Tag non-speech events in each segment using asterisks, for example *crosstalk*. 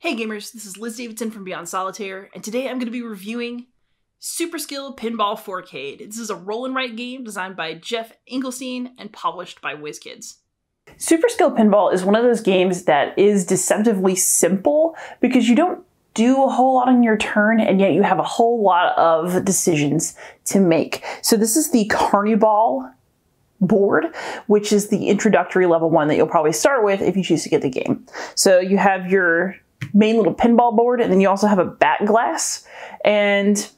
Hey gamers, this is Liz Davidson from Beyond Solitaire, and today I'm going to be reviewing Super Skill Pinball 4K. This is a roll and write game designed by Jeff Engelstein and published by WizKids. Super Skill Pinball is one of those games that is deceptively simple because you don't do a whole lot on your turn, and yet you have a whole lot of decisions to make. So this is the Carnival board, which is the introductory level one that you'll probably start with if you choose to get the game. So you have your main little pinball board and then you also have a back glass and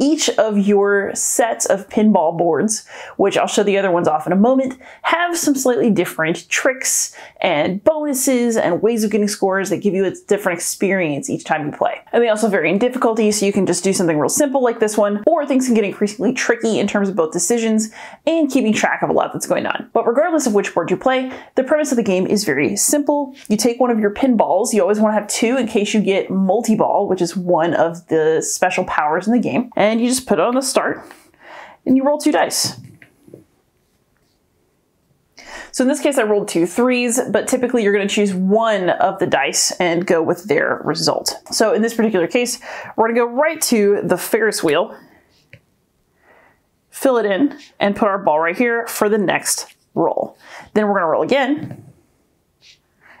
each of your sets of pinball boards, which I'll show the other ones off in a moment, have some slightly different tricks and bonuses and ways of getting scores that give you a different experience each time you play. And they also vary in difficulty, so you can just do something real simple like this one, or things can get increasingly tricky in terms of both decisions and keeping track of a lot that's going on. But regardless of which board you play, the premise of the game is very simple. You take one of your pinballs, you always want to have two in case you get multi-ball, which is one of the special powers in the game, and you just put it on the start and you roll two dice. So in this case, I rolled two threes, but typically you're going to choose one of the dice and go with their result. So in this particular case, we're going to go right to the Ferris wheel, fill it in, and put our ball right here for the next roll. Then we're going to roll again,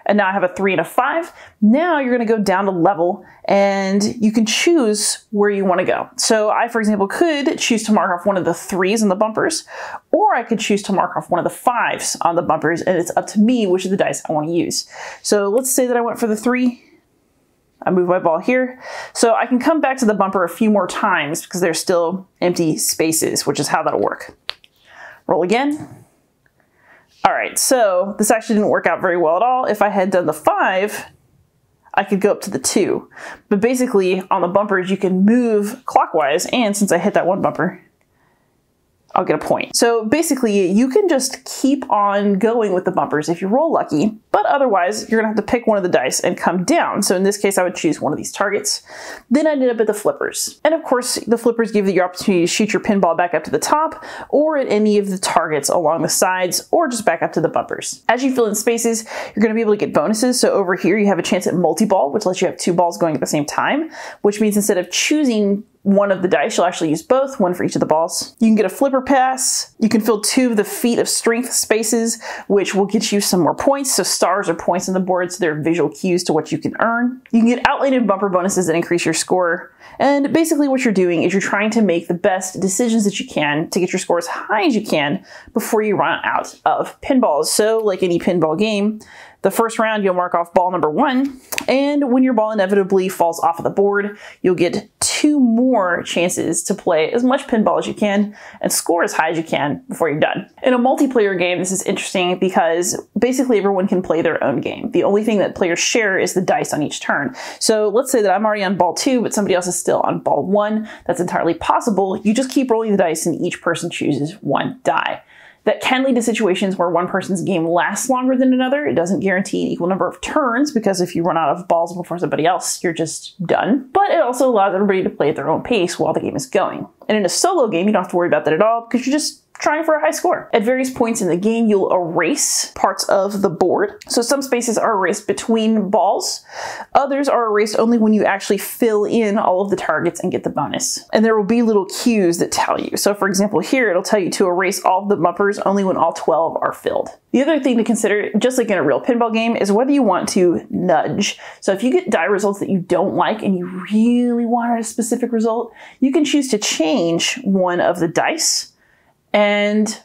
and now I have a three and a five. Now you're gonna go down to level and you can choose where you wanna go. So I, for example, could choose to mark off one of the threes on the bumpers, or I could choose to mark off one of the fives on the bumpers and it's up to me which of the dice I wanna use. So let's say that I went for the three, I move my ball here. So I can come back to the bumper a few more times because there's still empty spaces, which is how that'll work. Roll again. All right, so this actually didn't work out very well at all. If I had done the five, I could go up to the two. But basically on the bumpers, you can move clockwise. And since I hit that one bumper, I'll get a point. So basically, you can just keep on going with the bumpers if you roll lucky, but otherwise, you're gonna have to pick one of the dice and come down. So in this case, I would choose one of these targets. Then I ended up at the flippers. And of course, the flippers give you the opportunity to shoot your pinball back up to the top or at any of the targets along the sides or just back up to the bumpers. As you fill in spaces, you're gonna be able to get bonuses. So over here, you have a chance at multi-ball, which lets you have two balls going at the same time, which means instead of choosing one of the dice. You'll actually use both, one for each of the balls. You can get a flipper pass you can fill two of the feet of strength spaces, which will get you some more points. So stars are points on the board, so they're visual cues to what you can earn. You can get outlined bumper bonuses that increase your score. And basically what you're doing is you're trying to make the best decisions that you can to get your score as high as you can before you run out of pinballs. So like any pinball game, the first round, you'll mark off ball number one, and when your ball inevitably falls off of the board, you'll get two more chances to play as much pinball as you can and score as high as you can before you're done. In a multiplayer game, this is interesting because basically everyone can play their own game. The only thing that players share is the dice on each turn. So let's say that I'm already on ball two, but somebody else is still on ball one. That's entirely possible. You just keep rolling the dice and each person chooses one die that can lead to situations where one person's game lasts longer than another. It doesn't guarantee an equal number of turns because if you run out of balls before somebody else, you're just done. But it also allows everybody to play at their own pace while the game is going. And in a solo game, you don't have to worry about that at all because you're just trying for a high score. At various points in the game, you'll erase parts of the board. So some spaces are erased between balls. Others are erased only when you actually fill in all of the targets and get the bonus. And there will be little cues that tell you. So for example, here it'll tell you to erase all the bumpers only when all 12 are filled. The other thing to consider, just like in a real pinball game, is whether you want to nudge. So if you get die results that you don't like and you really want a specific result, you can choose to change one of the dice and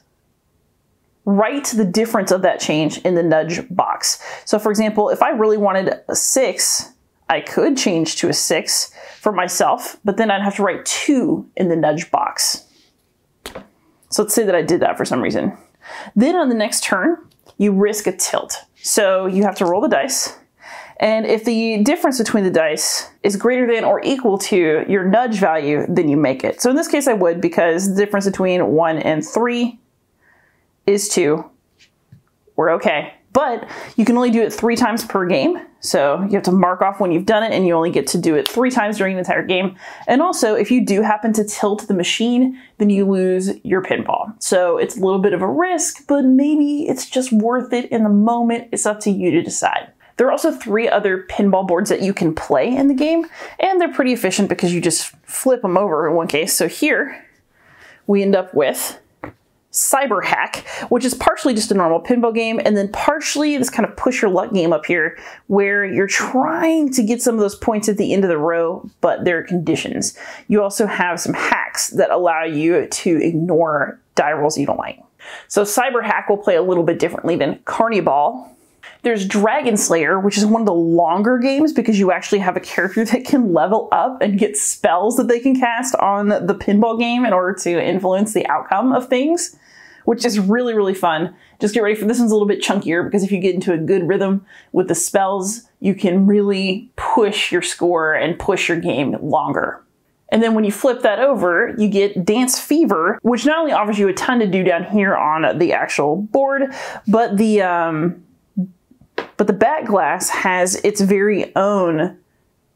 write the difference of that change in the nudge box. So for example, if I really wanted a six, I could change to a six for myself, but then I'd have to write two in the nudge box. So let's say that I did that for some reason. Then on the next turn, you risk a tilt. So you have to roll the dice and if the difference between the dice is greater than or equal to your nudge value, then you make it. So in this case, I would because the difference between one and three is two. We're okay. But you can only do it three times per game. So you have to mark off when you've done it and you only get to do it three times during the entire game. And also, if you do happen to tilt the machine, then you lose your pinball. So it's a little bit of a risk, but maybe it's just worth it in the moment. It's up to you to decide. There are also three other pinball boards that you can play in the game, and they're pretty efficient because you just flip them over in one case. So here we end up with Cyber Hack, which is partially just a normal pinball game, and then partially this kind of push your luck game up here, where you're trying to get some of those points at the end of the row, but there are conditions. You also have some hacks that allow you to ignore die rolls you don't like. So Cyber Hack will play a little bit differently than Carnival, there's Dragon Slayer, which is one of the longer games because you actually have a character *laughs* that can level up and get spells that they can cast on the pinball game in order to influence the outcome of things, which is really, really fun. Just get ready for this one's a little bit chunkier because if you get into a good rhythm with the spells, you can really push your score and push your game longer. And then when you flip that over, you get Dance Fever, which not only offers you a ton to do down here on the actual board, but the um, but the back glass has its very own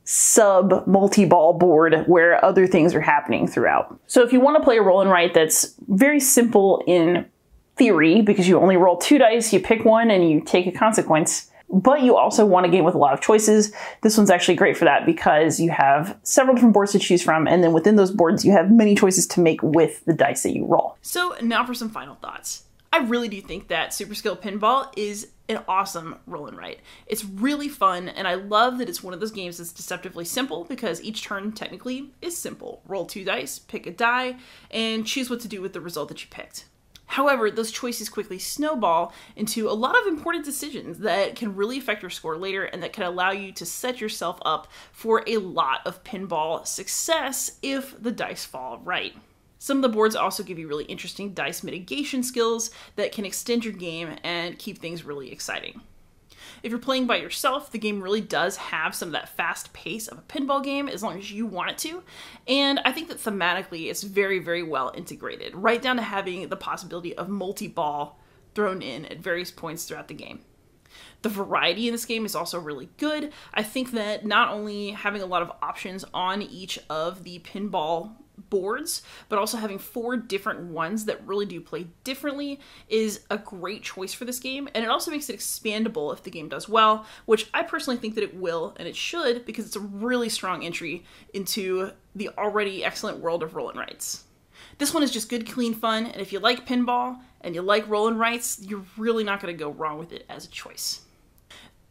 sub multi-ball board where other things are happening throughout. So if you want to play a roll and write that's very simple in theory, because you only roll two dice, you pick one and you take a consequence, but you also want a game with a lot of choices. This one's actually great for that because you have several different boards to choose from, and then within those boards, you have many choices to make with the dice that you roll. So, now for some final thoughts. I really do think that Super Skill Pinball is an awesome roll and write. It's really fun, and I love that it's one of those games that's deceptively simple because each turn technically is simple. Roll two dice, pick a die, and choose what to do with the result that you picked. However, those choices quickly snowball into a lot of important decisions that can really affect your score later and that can allow you to set yourself up for a lot of pinball success if the dice fall right. Some of the boards also give you really interesting dice mitigation skills that can extend your game and keep things really exciting. If you're playing by yourself, the game really does have some of that fast pace of a pinball game as long as you want it to. And I think that thematically it's very, very well integrated, right down to having the possibility of multi ball thrown in at various points throughout the game. The variety in this game is also really good. I think that not only having a lot of options on each of the pinball boards, but also having four different ones that really do play differently is a great choice for this game. And it also makes it expandable if the game does well, which I personally think that it will and it should because it's a really strong entry into the already excellent world of roll and rights. This one is just good, clean fun, and if you like pinball and you like roll and rights, you're really not going to go wrong with it as a choice.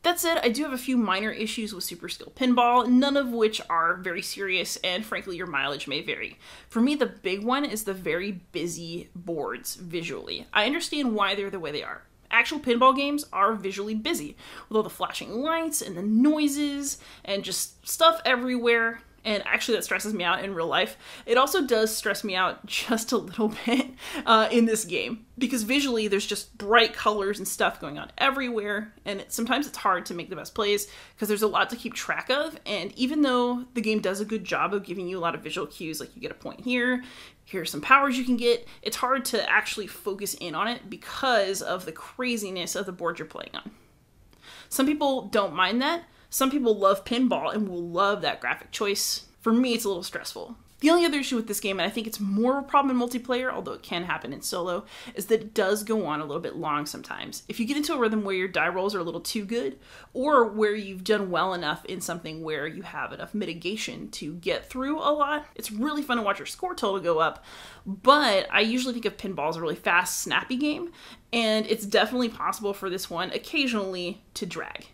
That said, I do have a few minor issues with Super Skill Pinball, none of which are very serious, and frankly, your mileage may vary. For me, the big one is the very busy boards visually. I understand why they're the way they are. Actual pinball games are visually busy, with all the flashing lights and the noises and just stuff everywhere and actually that stresses me out in real life. It also does stress me out *laughs* just a little bit uh, in this game because visually there's just bright colors and stuff going on everywhere, and it, sometimes it's hard to make the best plays because there's a lot to keep track of. And even though the game does a good job of giving you a lot of visual cues, like you get a point here, here's some powers you can get, it's hard to actually focus in on it because of the craziness of the board you're playing on. Some people don't mind that some people love pinball and will love that graphic choice. For me, it's a little stressful. The only other issue with this game, and I think it's more of a problem in multiplayer, although it can happen in solo, is that it does go on a little bit long sometimes. If you get into a rhythm where your die rolls are a little too good, or where you've done well enough in something where you have enough mitigation to get through a lot, it's really fun to watch your score total go up. But I usually think of pinball as a really fast, snappy game, and it's definitely possible for this one occasionally to drag.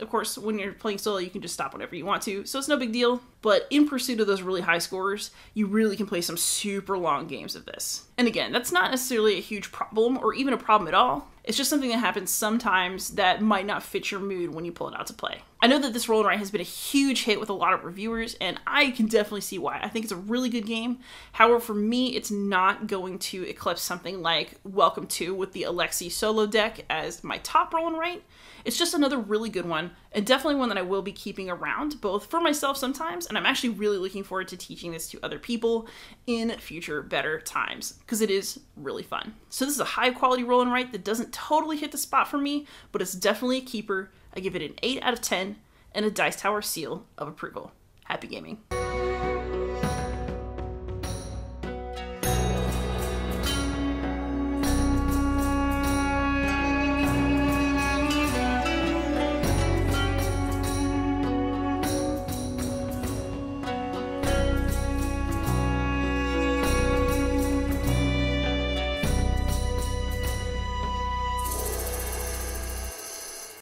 Of course, when you're playing solo, you can just stop whenever you want to, so it's no big deal. But in pursuit of those really high scores, you really can play some super long games of this. And again, that's not necessarily a huge problem or even a problem at all, it's just something that happens sometimes that might not fit your mood when you pull it out to play. I know that this Roll and Write has been a huge hit with a lot of reviewers, and I can definitely see why. I think it's a really good game. However, for me, it's not going to eclipse something like Welcome to with the Alexi solo deck as my top Roll and Write. It's just another really good one, and definitely one that I will be keeping around, both for myself sometimes, and I'm actually really looking forward to teaching this to other people in future better times, because it is really fun. So this is a high quality roll and write that doesn't totally hit the spot for me, but it's definitely a keeper. I give it an 8 out of 10 and a Dice Tower seal of approval. Happy gaming.